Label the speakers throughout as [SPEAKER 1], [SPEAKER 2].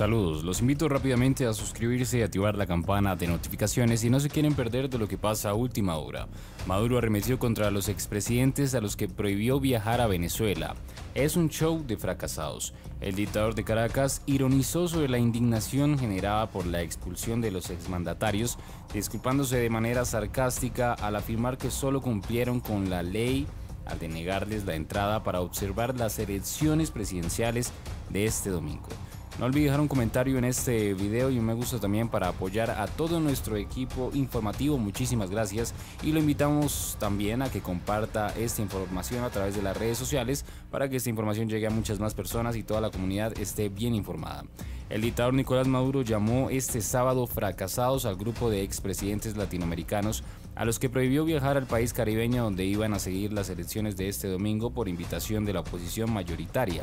[SPEAKER 1] Saludos, los invito rápidamente a suscribirse y activar la campana de notificaciones si no se quieren perder de lo que pasa a última hora. Maduro arremetió contra los expresidentes a los que prohibió viajar a Venezuela. Es un show de fracasados. El dictador de Caracas ironizó sobre la indignación generada por la expulsión de los exmandatarios, disculpándose de manera sarcástica al afirmar que solo cumplieron con la ley al denegarles la entrada para observar las elecciones presidenciales de este domingo. No olvides dejar un comentario en este video y un me gusta también para apoyar a todo nuestro equipo informativo. Muchísimas gracias y lo invitamos también a que comparta esta información a través de las redes sociales para que esta información llegue a muchas más personas y toda la comunidad esté bien informada. El dictador Nicolás Maduro llamó este sábado fracasados al grupo de expresidentes latinoamericanos a los que prohibió viajar al país caribeño donde iban a seguir las elecciones de este domingo por invitación de la oposición mayoritaria,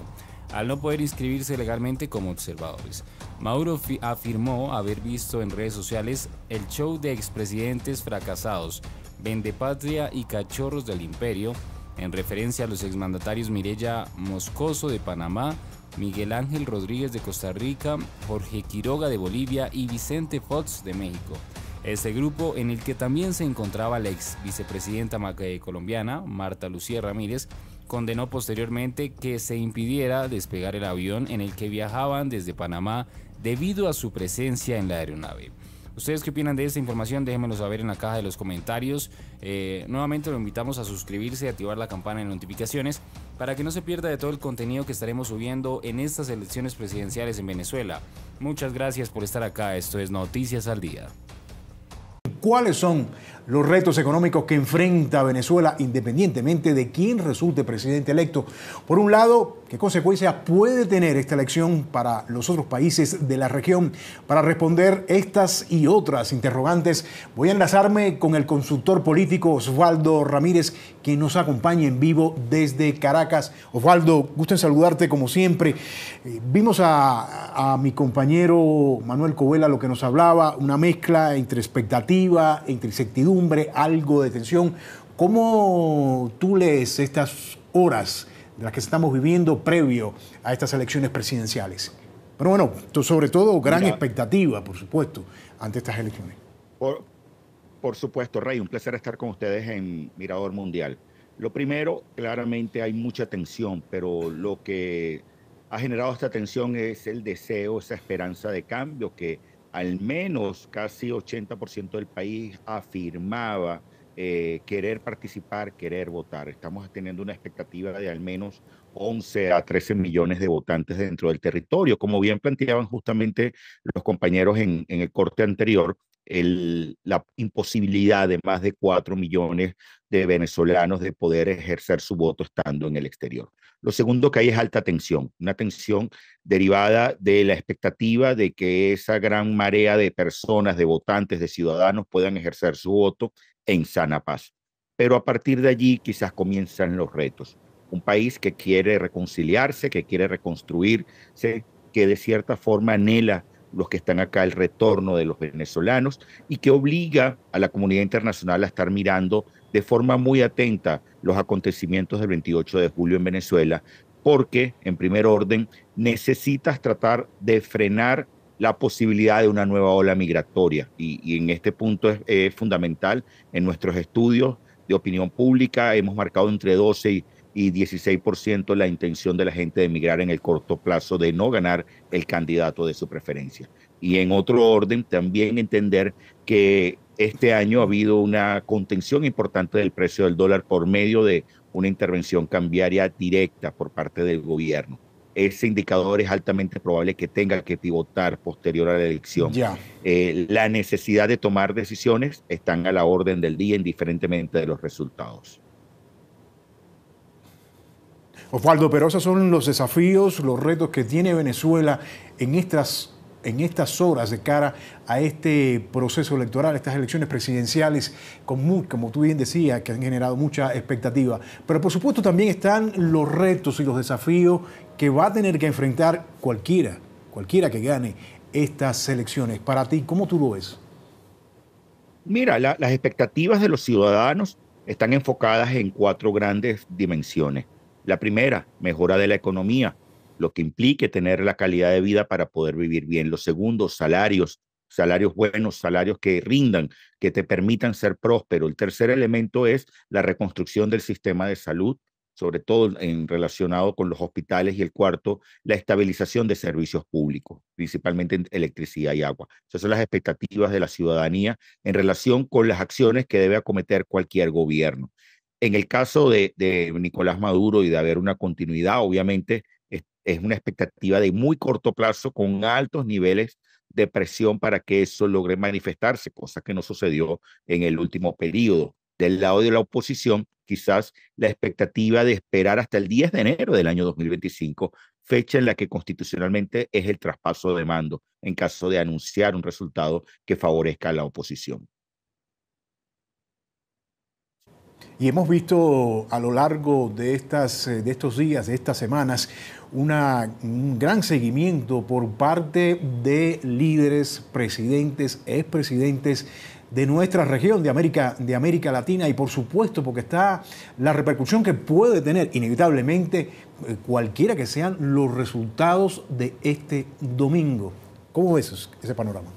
[SPEAKER 1] al no poder inscribirse legalmente como observadores. Maduro afirmó haber visto en redes sociales el show de expresidentes fracasados, Vendepatria y Cachorros del Imperio, en referencia a los exmandatarios Mireya Moscoso de Panamá, Miguel Ángel Rodríguez de Costa Rica, Jorge Quiroga de Bolivia y Vicente Fox de México. Este grupo, en el que también se encontraba la ex vicepresidenta eh, colombiana, Marta Lucía Ramírez, condenó posteriormente que se impidiera despegar el avión en el que viajaban desde Panamá debido a su presencia en la aeronave. ¿Ustedes qué opinan de esta información? Déjenmelo saber en la caja de los comentarios. Eh, nuevamente lo invitamos a suscribirse y activar la campana de notificaciones para que no se pierda de todo el contenido que estaremos subiendo en estas elecciones presidenciales en Venezuela. Muchas gracias por estar acá. Esto es Noticias al Día
[SPEAKER 2] cuáles son los retos económicos que enfrenta Venezuela independientemente de quién resulte presidente electo. Por un lado, ¿qué consecuencias puede tener esta elección para los otros países de la región? Para responder estas y otras interrogantes, voy a enlazarme con el consultor político Osvaldo Ramírez, quien nos acompaña en vivo desde Caracas. Osvaldo, gusto en saludarte como siempre. Eh, vimos a, mi compañero Manuel Covela lo que nos hablaba, una mezcla entre expectativa, entre incertidumbre, algo de tensión. ¿Cómo tú lees estas horas de las que estamos viviendo previo a estas elecciones presidenciales? Pero bueno,
[SPEAKER 3] sobre todo gran expectativa, por supuesto, ante estas elecciones. Por por supuesto, Rey, un placer estar con ustedes en Mirador Mundial. Lo primero, claramente hay mucha tensión, pero lo que ha generado esta tensión es el deseo, esa esperanza de cambio que al menos casi 80% del país afirmaba eh, querer participar, querer votar. Estamos teniendo una expectativa de al menos 11 a 13 millones de votantes dentro del territorio. Como bien planteaban justamente los compañeros en el corte anterior, la imposibilidad de más de cuatro millones de venezolanos de poder ejercer su voto estando en el exterior. Lo segundo que hay es alta tensión, una tensión derivada de la expectativa de que esa gran marea de personas, de votantes, de ciudadanos puedan ejercer su voto en sana paz. Pero a partir de allí quizás comienzan los retos. Un país que quiere reconciliarse, que quiere reconstruirse, que de cierta forma anhela los que están acá, el retorno de los venezolanos y que obliga a la comunidad internacional a estar mirando de forma muy atenta los acontecimientos del 28 de julio en Venezuela, porque en primer orden necesitas tratar de frenar la posibilidad de una nueva ola migratoria. Y, en este punto es, es fundamental en nuestros estudios de opinión pública, hemos marcado entre 12 y y 16% la intención de la gente de emigrar en el corto plazo de no ganar el candidato de su preferencia. Y en otro orden, también entender que este año ha habido una contención importante del precio del dólar por medio de una intervención cambiaria directa por parte del gobierno ese indicador es altamente probable que tenga que pivotar posterior a la elección. Eh, la necesidad de tomar decisiones están a la orden del día, indiferentemente de los resultados.
[SPEAKER 2] Osvaldo, pero esos son los desafíos, los retos que tiene Venezuela en estas, en estas horas de cara a este proceso electoral, estas elecciones presidenciales, con como tú bien decías, que han generado mucha expectativa. Pero por supuesto también están los retos y los desafíos que va a tener que enfrentar cualquiera, cualquiera que gane estas elecciones. Para ti, ¿cómo tú lo ves?
[SPEAKER 3] Mira, las expectativas de los ciudadanos están enfocadas en cuatro grandes dimensiones. La primera, mejora de la economía, lo que implique tener la calidad de vida para poder vivir bien. Los segundos, salarios, salarios buenos, salarios que rindan, que te permitan ser próspero. El tercer elemento es la reconstrucción del sistema de salud, sobre todo en relacionado con los hospitales. Y el cuarto, la estabilización de servicios públicos, principalmente en electricidad y agua. Esas son las expectativas de la ciudadanía en relación con las acciones que debe acometer cualquier gobierno. En el caso de, Nicolás Maduro y de haber una continuidad, obviamente es, es una expectativa de muy corto plazo con altos niveles de presión para que eso logre manifestarse, cosa que no sucedió en el último periodo. Del lado de la oposición, quizás la expectativa de esperar hasta el 10 de enero del año 2025, fecha en la que constitucionalmente es el traspaso de mando, en caso de anunciar un resultado que favorezca a la oposición.
[SPEAKER 2] Y hemos visto a lo largo de, estas, eh, de estos días, de estas semanas, un gran seguimiento por parte de líderes, presidentes, expresidentes de nuestra región de América, de América Latina y por supuesto porque está la repercusión que puede tener inevitablemente eh, cualquiera que sean los resultados de este domingo. ¿Cómo ves ese panorama?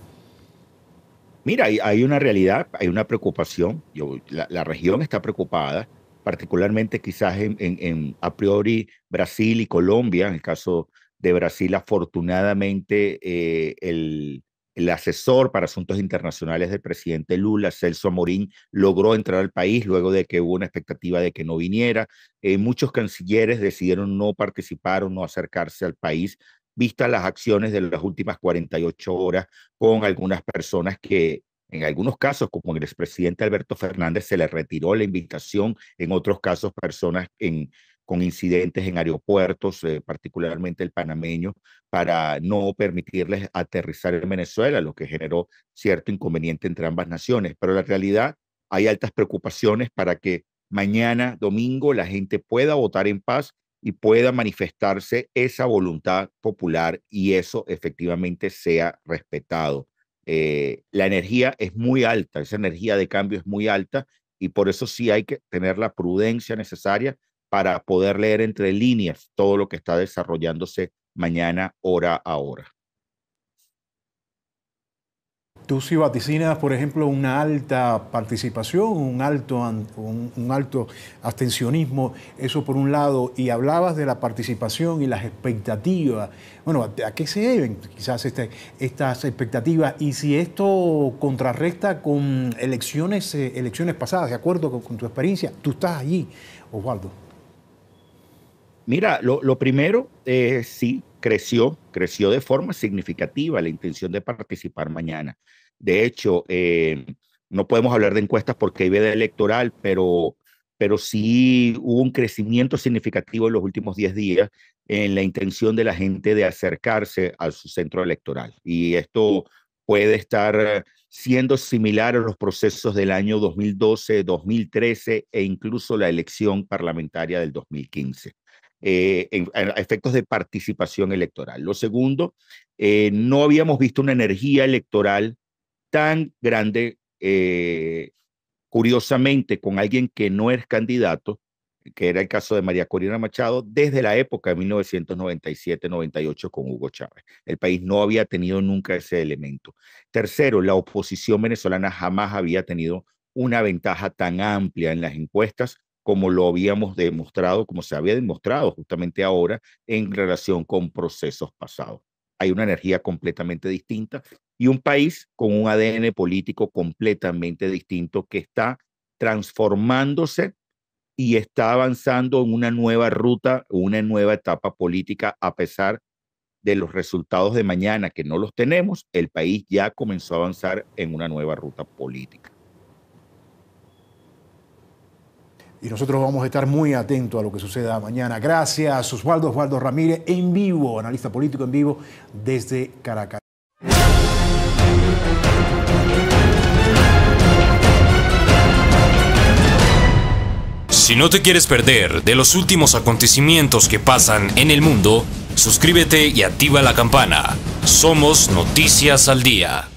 [SPEAKER 3] Mira, hay, una realidad, hay una preocupación. Yo, la, región está preocupada, particularmente quizás en, a priori Brasil y Colombia. En el caso de Brasil, afortunadamente, eh, el, asesor para asuntos internacionales del presidente Lula, Celso amorín logró entrar al país luego de que hubo una expectativa de que no viniera. Eh, muchos cancilleres decidieron no participar o no acercarse al país Vista las acciones de las últimas 48 horas con algunas personas que en algunos casos, como el expresidente Alberto Fernández, se le retiró la invitación, en otros casos personas con incidentes en aeropuertos, eh, particularmente el panameño, para no permitirles aterrizar en Venezuela, lo que generó cierto inconveniente entre ambas naciones. Pero la realidad, hay altas preocupaciones para que mañana, domingo, la gente pueda votar en paz y pueda manifestarse esa voluntad popular y eso efectivamente sea respetado. Eh, la energía es muy alta, esa energía de cambio es muy alta y por eso sí hay que tener la prudencia necesaria para poder leer entre líneas todo lo que está desarrollándose mañana hora a hora.
[SPEAKER 2] Tú si vaticinas, por ejemplo, una alta participación, un alto, un, alto abstencionismo, eso por un lado, y hablabas de la participación y las expectativas. Bueno, ¿a qué se deben quizás este, estas expectativas? Y si esto contrarresta con elecciones, eh, elecciones pasadas, de acuerdo con, tu experiencia, tú estás allí, Osvaldo.
[SPEAKER 3] Mira, lo, primero, eh, sí, creció, creció de forma significativa la intención de participar mañana. De hecho, eh, no podemos hablar de encuestas porque hay veda electoral, pero, pero sí hubo un crecimiento significativo en los últimos 10 días en la intención de la gente de acercarse a su centro electoral. Y esto puede estar siendo similar a los procesos del año 2012, 2013 e incluso la elección parlamentaria del 2015. Eh, en, efectos de participación electoral. Lo segundo, eh, no habíamos visto una energía electoral tan grande, eh, curiosamente, con alguien que no es candidato, que era el caso de María Corina Machado, desde la época de 1997-98 con Hugo Chávez. El país no había tenido nunca ese elemento. Tercero, la oposición venezolana jamás había tenido una ventaja tan amplia en las encuestas como lo habíamos demostrado, como se había demostrado justamente ahora en relación con procesos pasados hay una energía completamente distinta y un país con un ADN político completamente distinto que está transformándose y está avanzando en una nueva ruta, una nueva etapa política a pesar de los resultados de mañana que no los tenemos, el país ya comenzó a avanzar en una nueva ruta política.
[SPEAKER 2] Y nosotros vamos a estar muy atentos a lo que suceda mañana. Gracias, Osvaldo Osvaldo Ramírez, en vivo, analista político en vivo desde Caracas.
[SPEAKER 1] Si no te quieres perder de los últimos acontecimientos que pasan en el mundo, suscríbete y activa la campana. Somos Noticias al Día.